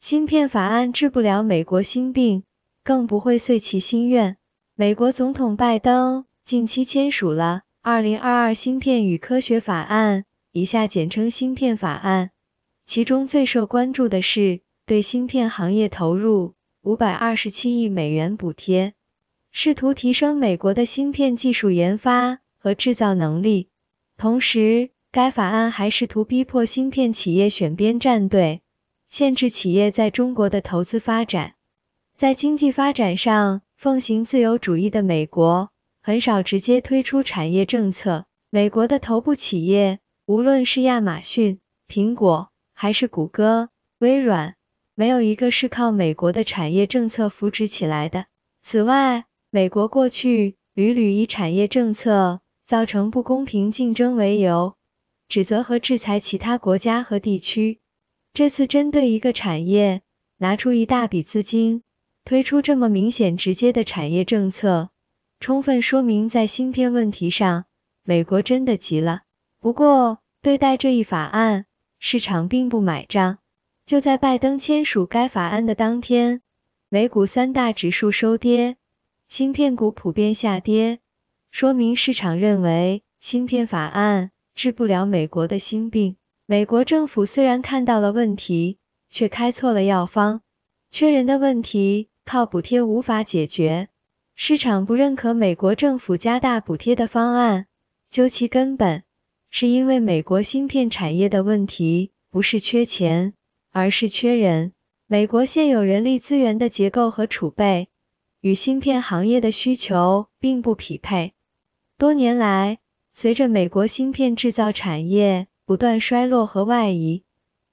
芯片法案治不了美国心病，更不会遂其心愿。美国总统拜登近期签署了《2022芯片与科学法案》，以下简称“芯片法案”，其中最受关注的是对芯片行业投入527亿美元补贴，试图提升美国的芯片技术研发和制造能力。同时，该法案还试图逼迫芯片企业选边站队。限制企业在中国的投资发展，在经济发展上奉行自由主义的美国，很少直接推出产业政策。美国的头部企业，无论是亚马逊、苹果，还是谷歌、微软，没有一个是靠美国的产业政策扶植起来的。此外，美国过去屡屡以产业政策造成不公平竞争为由，指责和制裁其他国家和地区。这次针对一个产业拿出一大笔资金，推出这么明显直接的产业政策，充分说明在芯片问题上，美国真的急了。不过，对待这一法案，市场并不买账。就在拜登签署该法案的当天，美股三大指数收跌，芯片股普遍下跌，说明市场认为芯片法案治不了美国的心病。美国政府虽然看到了问题，却开错了药方。缺人的问题靠补贴无法解决，市场不认可美国政府加大补贴的方案。究其根本，是因为美国芯片产业的问题不是缺钱，而是缺人。美国现有人力资源的结构和储备与芯片行业的需求并不匹配。多年来，随着美国芯片制造产业不断衰落和外移，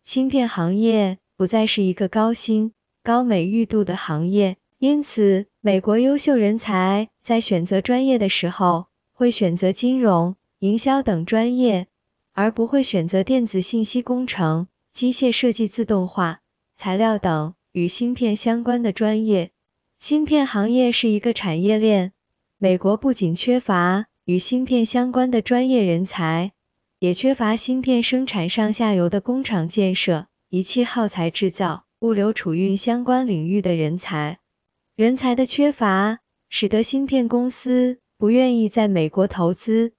芯片行业不再是一个高薪、高美誉度的行业。因此，美国优秀人才在选择专业的时候，会选择金融、营销等专业，而不会选择电子信息工程、机械设计自动化、材料等与芯片相关的专业。芯片行业是一个产业链，美国不仅缺乏与芯片相关的专业人才。也缺乏芯片生产上下游的工厂建设、仪器耗材制造、物流储运相关领域的人才，人才的缺乏使得芯片公司不愿意在美国投资，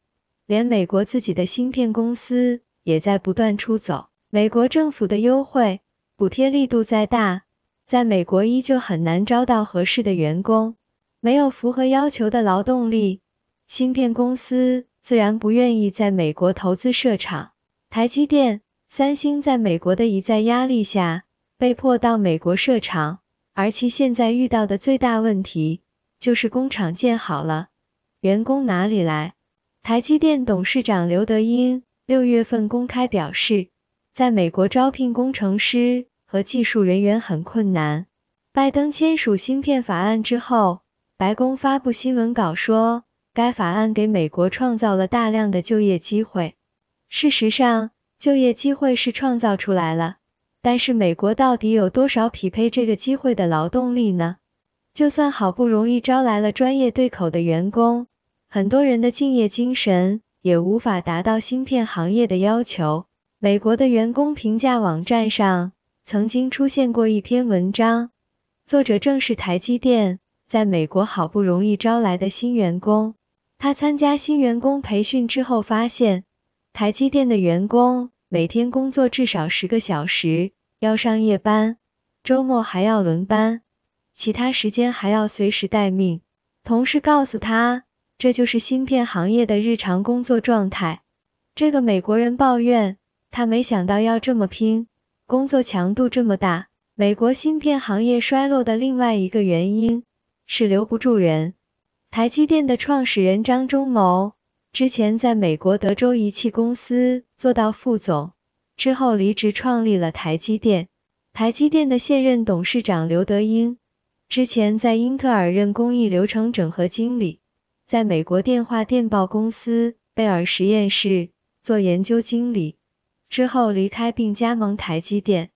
连美国自己的芯片公司也在不断出走。美国政府的优惠补贴力度再大，在美国依旧很难招到合适的员工，没有符合要求的劳动力，芯片公司。自然不愿意在美国投资设厂。台积电、三星在美国的一再压力下，被迫到美国设厂。而其现在遇到的最大问题，就是工厂建好了，员工哪里来？台积电董事长刘德音六月份公开表示，在美国招聘工程师和技术人员很困难。拜登签署芯片法案之后，白宫发布新闻稿说。该法案给美国创造了大量的就业机会。事实上，就业机会是创造出来了，但是美国到底有多少匹配这个机会的劳动力呢？就算好不容易招来了专业对口的员工，很多人的敬业精神也无法达到芯片行业的要求。美国的员工评价网站上曾经出现过一篇文章，作者正是台积电在美国好不容易招来的新员工。他参加新员工培训之后发现，台积电的员工每天工作至少十个小时，要上夜班，周末还要轮班，其他时间还要随时待命。同事告诉他，这就是芯片行业的日常工作状态。这个美国人抱怨，他没想到要这么拼，工作强度这么大。美国芯片行业衰落的另外一个原因是留不住人。台积电的创始人张忠谋之前在美国德州仪器公司做到副总，之后离职创立了台积电。台积电的现任董事长刘德英之前在英特尔任工艺流程整合经理，在美国电话电报公司贝尔实验室做研究经理，之后离开并加盟台积电。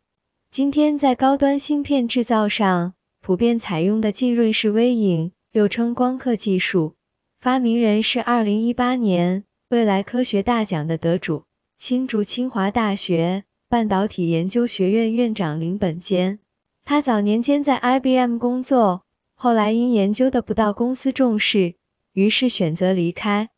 今天在高端芯片制造上普遍采用的浸润式微影。又称光刻技术，发明人是二零一八年未来科学大奖的得主，新竹清华大学半导体研究学院院长林本坚。他早年间在 IBM 工作，后来因研究得不到公司重视，于是选择离开。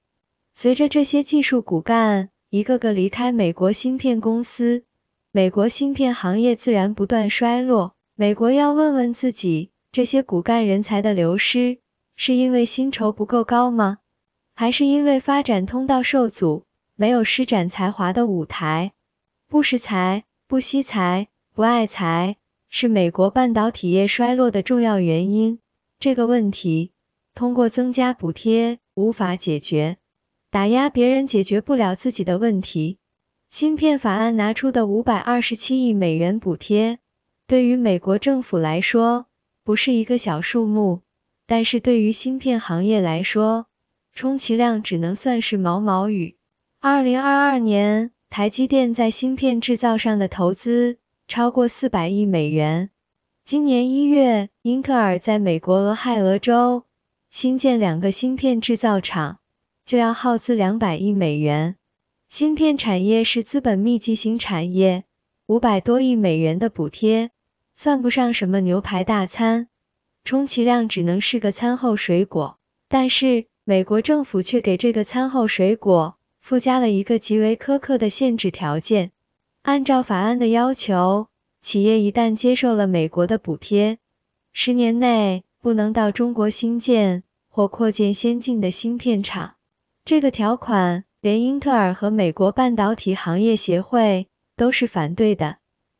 随着这些技术骨干一个个离开美国芯片公司，美国芯片行业自然不断衰落。美国要问问自己，这些骨干人才的流失。是因为薪酬不够高吗？还是因为发展通道受阻，没有施展才华的舞台？不识才、不惜才、不爱才是美国半导体业衰落的重要原因。这个问题通过增加补贴无法解决，打压别人解决不了自己的问题。芯片法案拿出的五百二十七亿美元补贴，对于美国政府来说不是一个小数目。但是对于芯片行业来说，充其量只能算是毛毛雨。二零二二年，台积电在芯片制造上的投资超过四百亿美元。今年一月，英特尔在美国俄亥俄州新建两个芯片制造厂，就要耗资两百亿美元。芯片产业是资本密集型产业，五百多亿美元的补贴，算不上什么牛排大餐。充其量只能是个餐后水果，但是美国政府却给这个餐后水果附加了一个极为苛刻的限制条件。按照法案的要求，企业一旦接受了美国的补贴，十年内不能到中国新建或扩建先进的芯片厂。这个条款连英特尔和美国半导体行业协会都是反对的，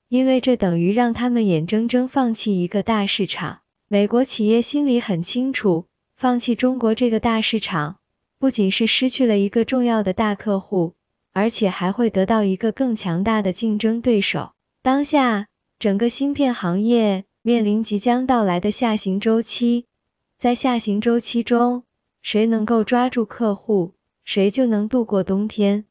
因为这等于让他们眼睁睁放弃一个大市场。美国企业心里很清楚，放弃中国这个大市场，不仅是失去了一个重要的大客户，而且还会得到一个更强大的竞争对手。当下，整个芯片行业面临即将到来的下行周期，在下行周期中，谁能够抓住客户，谁就能度过冬天。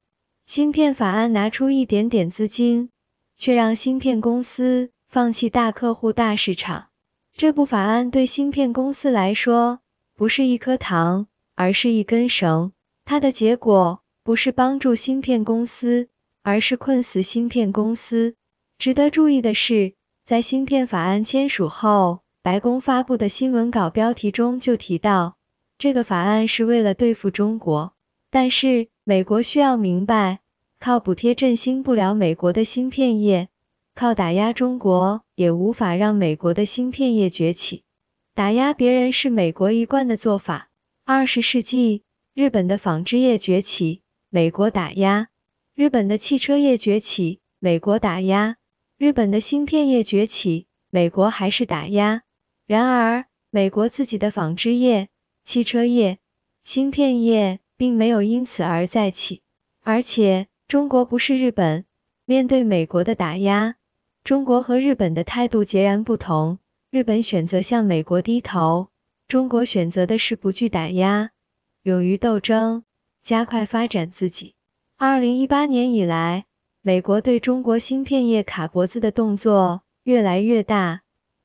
芯片法案拿出一点点资金，却让芯片公司放弃大客户、大市场。这部法案对芯片公司来说不是一颗糖，而是一根绳。它的结果不是帮助芯片公司，而是困死芯片公司。值得注意的是，在芯片法案签署后，白宫发布的新闻稿标题中就提到，这个法案是为了对付中国。但是，美国需要明白，靠补贴振兴不了美国的芯片业。靠打压中国也无法让美国的芯片业崛起。打压别人是美国一贯的做法。二十世纪，日本的纺织业崛起，美国打压；日本的汽车业崛起，美国打压；日本的芯片业崛起，美国还是打压。然而，美国自己的纺织业、汽车业、芯片业并没有因此而再起。而且，中国不是日本，面对美国的打压。中国和日本的态度截然不同，日本选择向美国低头，中国选择的是不惧打压，勇于斗争，加快发展自己。二零一八年以来，美国对中国芯片业卡脖子的动作越来越大，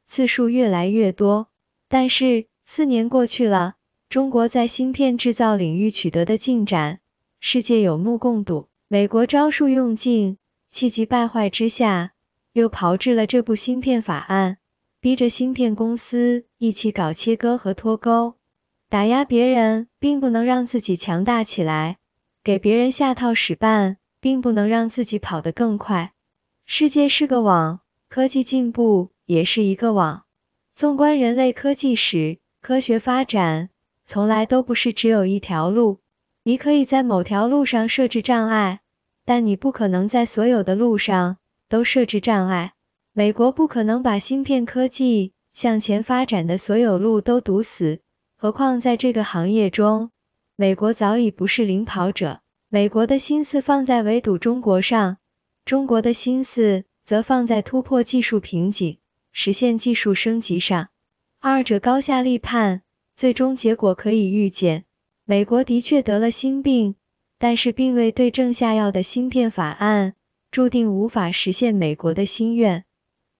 次数越来越多，但是四年过去了，中国在芯片制造领域取得的进展，世界有目共睹，美国招数用尽，气急败坏之下。又炮制了这部芯片法案，逼着芯片公司一起搞切割和脱钩，打压别人并不能让自己强大起来，给别人下套使绊并不能让自己跑得更快。世界是个网，科技进步也是一个网。纵观人类科技史，科学发展从来都不是只有一条路，你可以在某条路上设置障碍，但你不可能在所有的路上。都设置障碍，美国不可能把芯片科技向前发展的所有路都堵死，何况在这个行业中，美国早已不是领跑者，美国的心思放在围堵中国上，中国的心思则放在突破技术瓶颈、实现技术升级上，二者高下立判，最终结果可以预见，美国的确得了心病，但是并未对症下药的芯片法案。注定无法实现美国的心愿。